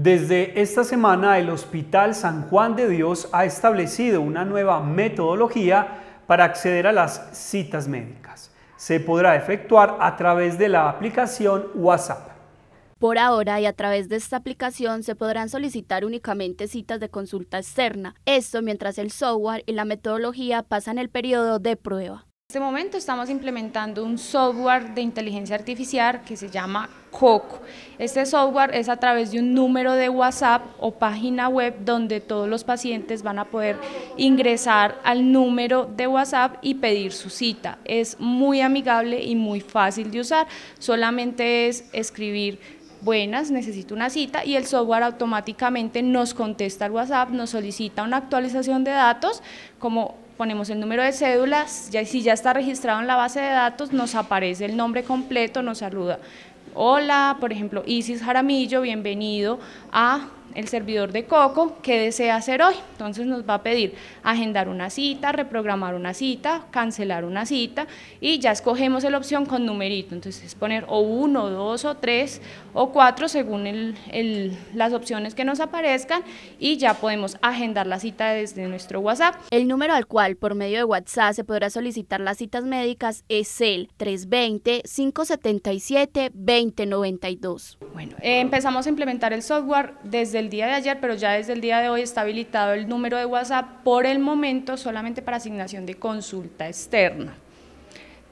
Desde esta semana el Hospital San Juan de Dios ha establecido una nueva metodología para acceder a las citas médicas. Se podrá efectuar a través de la aplicación WhatsApp. Por ahora y a través de esta aplicación se podrán solicitar únicamente citas de consulta externa, esto mientras el software y la metodología pasan el periodo de prueba. En este momento estamos implementando un software de inteligencia artificial que se llama COCO. Este software es a través de un número de WhatsApp o página web donde todos los pacientes van a poder ingresar al número de WhatsApp y pedir su cita. Es muy amigable y muy fácil de usar, solamente es escribir buenas, necesito una cita y el software automáticamente nos contesta al WhatsApp, nos solicita una actualización de datos como ponemos el número de cédulas, si ya está registrado en la base de datos, nos aparece el nombre completo, nos saluda. Hola, por ejemplo, Isis Jaramillo, bienvenido a el servidor de Coco que desea hacer hoy. Entonces nos va a pedir agendar una cita, reprogramar una cita, cancelar una cita y ya escogemos la opción con numerito. Entonces es poner o uno, dos o tres o cuatro según las opciones que nos aparezcan y ya podemos agendar la cita desde nuestro WhatsApp. El número al cual por medio de WhatsApp se podrá solicitar las citas médicas es el 320-577-2092. Bueno, eh, empezamos a implementar el software desde el día de ayer, pero ya desde el día de hoy está habilitado el número de WhatsApp por el momento solamente para asignación de consulta externa.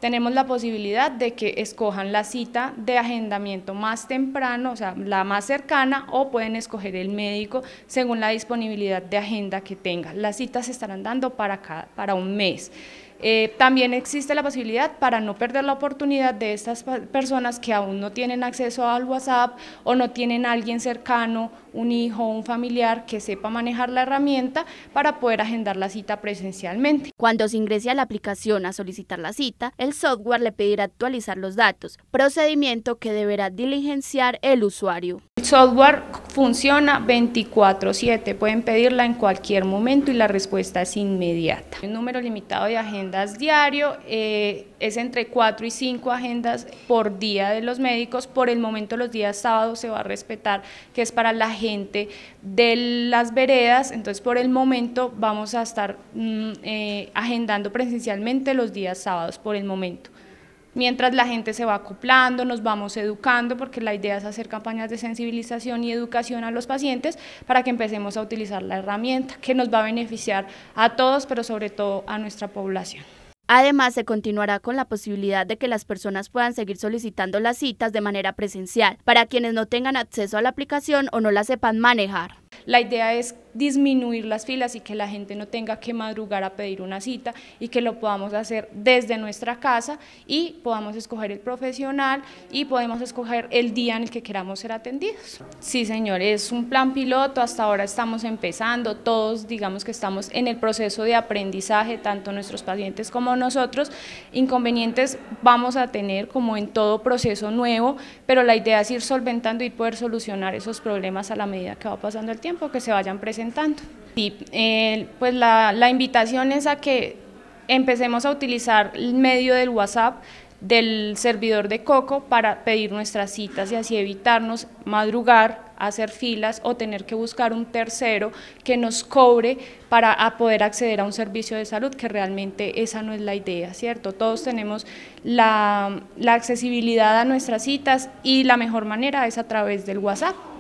Tenemos la posibilidad de que escojan la cita de agendamiento más temprano, o sea, la más cercana, o pueden escoger el médico según la disponibilidad de agenda que tenga. Las citas se estarán dando para, cada, para un mes. Eh, también existe la posibilidad para no perder la oportunidad de estas personas que aún no tienen acceso al WhatsApp o no tienen alguien cercano, un hijo, o un familiar que sepa manejar la herramienta para poder agendar la cita presencialmente. Cuando se ingrese a la aplicación a solicitar la cita, el software le pedirá actualizar los datos, procedimiento que deberá diligenciar el usuario software funciona 24/7, pueden pedirla en cualquier momento y la respuesta es inmediata. Un número limitado de agendas diario eh, es entre 4 y 5 agendas por día de los médicos, por el momento los días sábados se va a respetar, que es para la gente de las veredas, entonces por el momento vamos a estar mm, eh, agendando presencialmente los días sábados, por el momento mientras la gente se va acoplando, nos vamos educando, porque la idea es hacer campañas de sensibilización y educación a los pacientes para que empecemos a utilizar la herramienta que nos va a beneficiar a todos, pero sobre todo a nuestra población. Además, se continuará con la posibilidad de que las personas puedan seguir solicitando las citas de manera presencial, para quienes no tengan acceso a la aplicación o no la sepan manejar. La idea es disminuir las filas y que la gente no tenga que madrugar a pedir una cita y que lo podamos hacer desde nuestra casa y podamos escoger el profesional y podemos escoger el día en el que queramos ser atendidos. Sí, señor, es un plan piloto, hasta ahora estamos empezando, todos digamos que estamos en el proceso de aprendizaje, tanto nuestros pacientes como nosotros. Inconvenientes vamos a tener como en todo proceso nuevo, pero la idea es ir solventando y poder solucionar esos problemas a la medida que va pasando el tiempo, que se vayan presentando tanto eh, pues la, invitación es a que empecemos a utilizar el medio del WhatsApp del servidor de Coco para pedir nuestras citas y así evitarnos madrugar, hacer filas o tener que buscar un tercero que nos cobre para poder acceder a un servicio de salud, que realmente esa no es la idea, ¿cierto? Todos tenemos la accesibilidad a nuestras citas y la mejor manera es a través del WhatsApp.